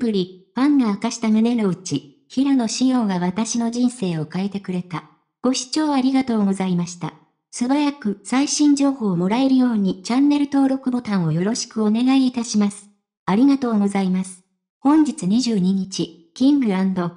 プリ、ファンが明かした胸の内、平野紫耀が私の人生を変えてくれた。ご視聴ありがとうございました。素早く最新情報をもらえるようにチャンネル登録ボタンをよろしくお願いいたします。ありがとうございます。本日22日、キング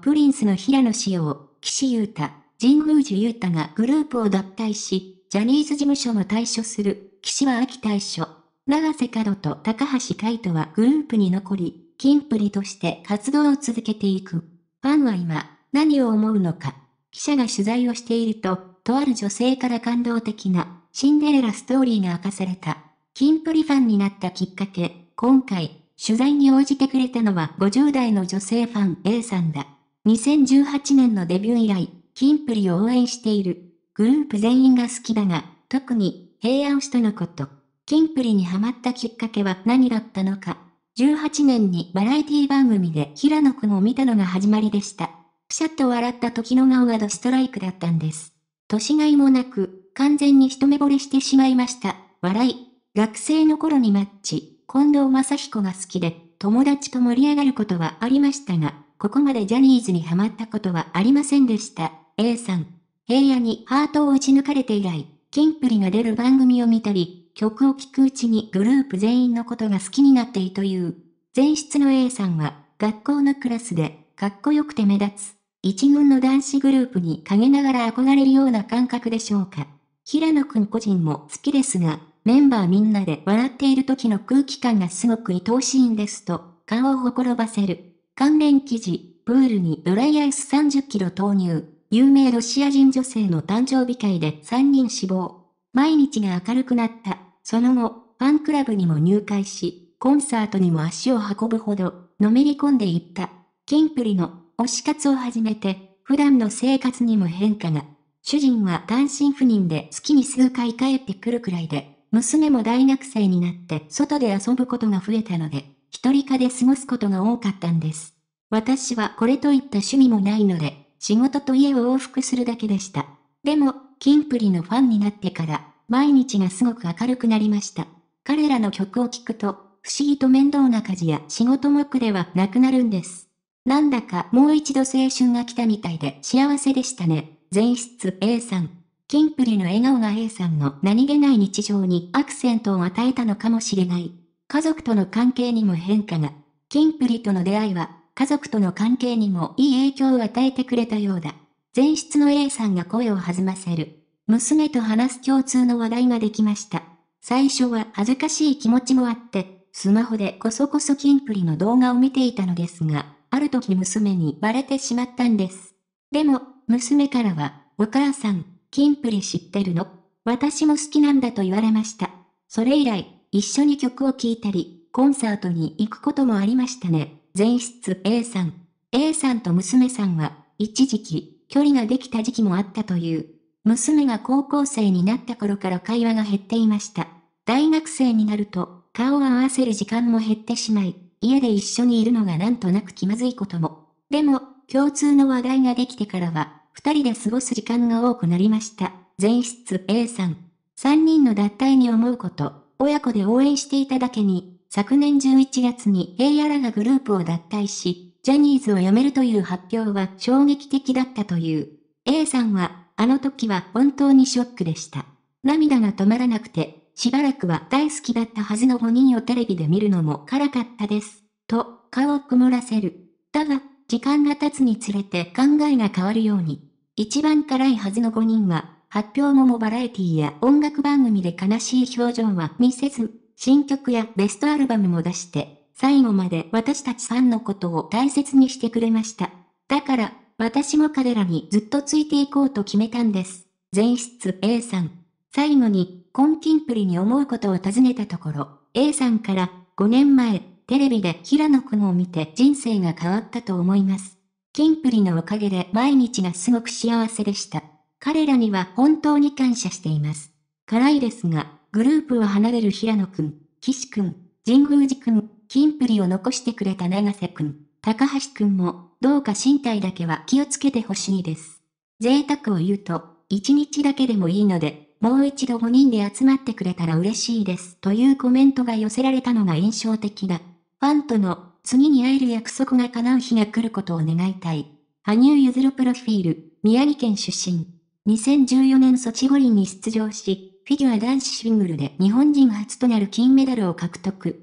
プリンスの平野紫耀、岸優太、神宮寺優太がグループを脱退し、ジャニーズ事務所も退所する、岸は秋退所。長瀬角と高橋海人はグループに残り、キンプリとして活動を続けていく。ファンは今、何を思うのか。記者が取材をしていると、とある女性から感動的な、シンデレラストーリーが明かされた。キンプリファンになったきっかけ。今回、取材に応じてくれたのは50代の女性ファン A さんだ。2018年のデビュー以来、キンプリを応援している。グループ全員が好きだが、特に、平安氏とのこと。キンプリにハマったきっかけは何だったのか。1 8年にバラエティ番組で平野くんを見たのが始まりでした。くしゃっと笑った時の顔がドストライクだったんです。年がいもなく、完全に一目惚れしてしまいました。笑い。学生の頃にマッチ、近藤正彦が好きで、友達と盛り上がることはありましたが、ここまでジャニーズにハマったことはありませんでした。A さん。平野にハートを打ち抜かれて以来、キンプリが出る番組を見たり、曲を聴くうちにグループ全員のことが好きになっていいという。前室の A さんは、学校のクラスで、かっこよくて目立つ。一軍の男子グループに陰ながら憧れるような感覚でしょうか。平野くん個人も好きですが、メンバーみんなで笑っている時の空気感がすごく愛おしいんですと、顔をほころばせる。関連記事、プールにドライアイス30キロ投入。有名ロシア人女性の誕生日会で3人死亡。毎日が明るくなった。その後、ファンクラブにも入会し、コンサートにも足を運ぶほど、のめり込んでいった。キンプリの推し活を始めて、普段の生活にも変化が。主人は単身赴任で月に数回帰ってくるくらいで、娘も大学生になって外で遊ぶことが増えたので、一人家で過ごすことが多かったんです。私はこれといった趣味もないので、仕事と家を往復するだけでした。でも、キンプリのファンになってから、毎日がすごく明るくなりました。彼らの曲を聴くと、不思議と面倒な家事や仕事も苦ではなくなるんです。なんだかもう一度青春が来たみたいで幸せでしたね。前室 A さん。キンプリの笑顔が A さんの何気ない日常にアクセントを与えたのかもしれない。家族との関係にも変化が。キンプリとの出会いは、家族との関係にもいい影響を与えてくれたようだ。前室の A さんが声を弾ませる。娘と話す共通の話題ができました。最初は恥ずかしい気持ちもあって、スマホでこそこそキンプリの動画を見ていたのですが、ある時娘にバレてしまったんです。でも、娘からは、お母さん、キンプリ知ってるの私も好きなんだと言われました。それ以来、一緒に曲を聴いたり、コンサートに行くこともありましたね。前室 A さん。A さんと娘さんは、一時期、距離ができた時期もあったという。娘が高校生になった頃から会話が減っていました。大学生になると、顔を合わせる時間も減ってしまい、家で一緒にいるのがなんとなく気まずいことも。でも、共通の話題ができてからは、二人で過ごす時間が多くなりました。前室 A さん。三人の脱退に思うこと、親子で応援していただけに、昨年11月に平やらがグループを脱退し、ジャニーズを辞めるという発表は衝撃的だったという。A さんは、あの時は本当にショックでした。涙が止まらなくて、しばらくは大好きだったはずの5人をテレビで見るのも辛かったです。と、顔を曇らせる。だが、時間が経つにつれて考えが変わるように。一番辛いはずの5人は、発表後もバラエティや音楽番組で悲しい表情は見せず、新曲やベストアルバムも出して、最後まで私たちファンのことを大切にしてくれました。だから、私も彼らにずっとついていこうと決めたんです。前室 A さん。最後に、根金プリに思うことを尋ねたところ、A さんから、5年前、テレビで平野くんを見て人生が変わったと思います。キンプリのおかげで毎日がすごく幸せでした。彼らには本当に感謝しています。辛いですが、グループを離れる平野くん、岸くん、神宮寺くん、キンプリを残してくれた長瀬くん、高橋くんも、どうか身体だけは気をつけてほしいです。贅沢を言うと、一日だけでもいいので、もう一度5人で集まってくれたら嬉しいです。というコメントが寄せられたのが印象的だ。ファンとの、次に会える約束が叶う日が来ることを願いたい。羽生結弦プロフィール、宮城県出身。2014年ソチ五輪に出場し、フィギュア男子シングルで日本人初となる金メダルを獲得。